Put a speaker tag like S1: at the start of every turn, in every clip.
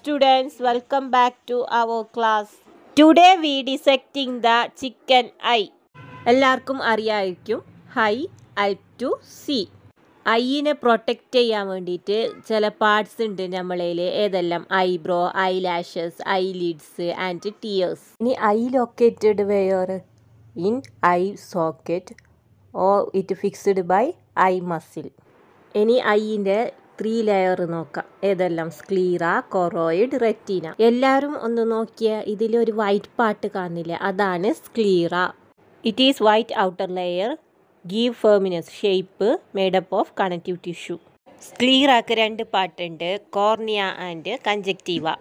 S1: students welcome back to our class today we dissecting the chicken eye എല്ലാവർക്കും അറിയായിരിക്കും hi eye to see ഐനെ protect ചെയ്യാൻ വേണ്ടിയിട്ട് ചില പാർട്സ് ഉണ്ട് നമ്മളതിൽ ഏതെല്ലാം eyebrow eyelashes eyelids and tears ഇനി eye located where in eye socket or it fixed by eye muscle ഇനി ഐയിൻ്റെ ത്രീ ലെയർ നോക്കാം ഏതെല്ലാം സ്ക്ലീറ കൊറോയിഡ് റെറ്റീന എല്ലാവരും ഒന്ന് നോക്കിയ ഇതിലൊരു വൈറ്റ് പാർട്ട് കാണില്ലേ അതാണ് sclera it is white outer layer give firmness shape made up of connective tissue സ്ക്ലീറക്ക് രണ്ട് പാട്ടുണ്ട് കോർണിയ ആൻഡ് കഞ്ചക്റ്റീവ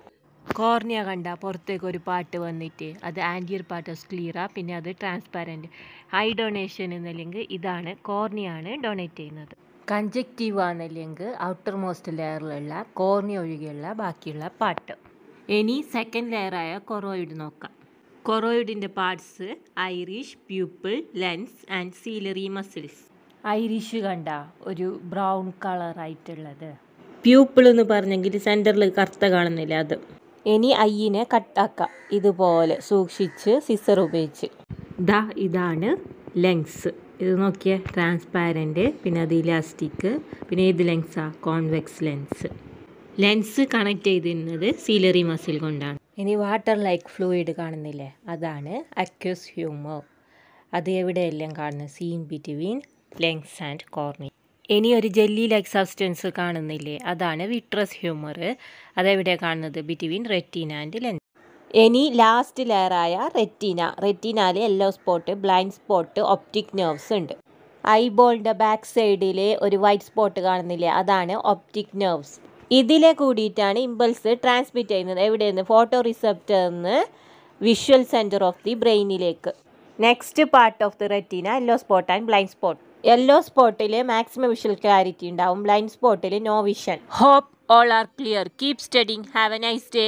S1: കോർണിയ കണ്ട പുറത്തേക്ക് ഒരു പാട്ട് വന്നിട്ട് അത് ആൻറ്റിയർ പാർട്ട് ഓഫ് സ്ക്ലീറ പിന്നെ അത് ട്രാൻസ്പാരൻറ്റ് ഹൈ ഡൊണേഷൻ എന്നല്ലെങ്കിൽ ഇതാണ് കോർണിയാണ് ഡൊണേറ്റ് ചെയ്യുന്നത് കൺജക്റ്റീവ് അല്ലെങ്കിൽ ഔട്ടർ മോസ്റ്റ് ലെയറിലുള്ള കോർണി ഒഴികെയുള്ള ബാക്കിയുള്ള പാർട്ട് ഇനി സെക്കൻഡ് ലെയറായ കൊറോയിഡ് നോക്കാം കൊറോയിഡിൻ്റെ parts iris pupil lens and ciliary muscles iris കണ്ട ഒരു ബ്രൗൺ കളറായിട്ടുള്ളത് പ്യൂപ്പിൾ എന്ന് പറഞ്ഞെങ്കിൽ സെൻറ്ററിൽ കറുത്ത കാണുന്നില്ല അത് ഇനി അയ്യിനെ കട്ടാക്കാം ഇതുപോലെ സൂക്ഷിച്ച് സിസർ ഉപയോഗിച്ച് ദാ ഇതാണ് ലെങ്സ് ഇത് നോക്കിയ ട്രാൻസ്പാരൻറ്റ് പിന്നെ അത് ഇലാസ്റ്റിക് പിന്നെ ഏത് ലെൻസാ കോൺവെക്സ് ലെൻസ് ലെൻസ് കണക്ട് ചെയ്തിരുന്നത് സീലറി മസിൽ കൊണ്ടാണ് ഇനി വാട്ടർ ലൈക്ക് ഫ്ലൂയിഡ് കാണുന്നില്ലേ അതാണ് അക്യൂസ് ഹ്യൂമർ അത് എവിടെയെല്ലാം കാണുന്നത് seen between lens and cornea ഇനി ഒരു ജെല്ലി ലൈക്ക് സബ്സ്റ്റൻസ് കാണുന്നില്ലേ അതാണ് വിട്രസ് ഹ്യൂമർ അതെവിടെ കാണുന്നത് ബിറ്റ്വീൻ റെറ്റീൻ ആൻഡ് ലെൻസ് ഇനി ലാസ്റ്റ് ലെയറായ റെറ്റീന റെറ്റീനയിൽ yellow spot blind spot optic nerves ഉണ്ട് ഐബോളിൻ്റെ ബാക്ക് സൈഡിൽ ഒരു വൈറ്റ് സ്പോട്ട് കാണുന്നില്ലേ അതാണ് ഒപ്റ്റിക് നെർവ്സ് ഇതിലെ കൂടിയിട്ടാണ് ഇമ്പൾസ് ട്രാൻസ്മിറ്റ് ചെയ്യുന്നത് എവിടെയെന്ന് ഫോട്ടോ റിസപ്റ്ററിന്ന് വിഷ്വൽ സെൻറ്റർ ഓഫ് ദി ബ്രെയിനിലേക്ക് next part of the retina yellow spot and blind spot yellow സ്പോട്ടിൽ മാക്സിമം വിഷ്വൽ ക്ലാരിറ്റി ഉണ്ടാവും ബ്ലൈൻഡ് സ്പോട്ടിൽ no vision hope all are clear keep studying have a nice day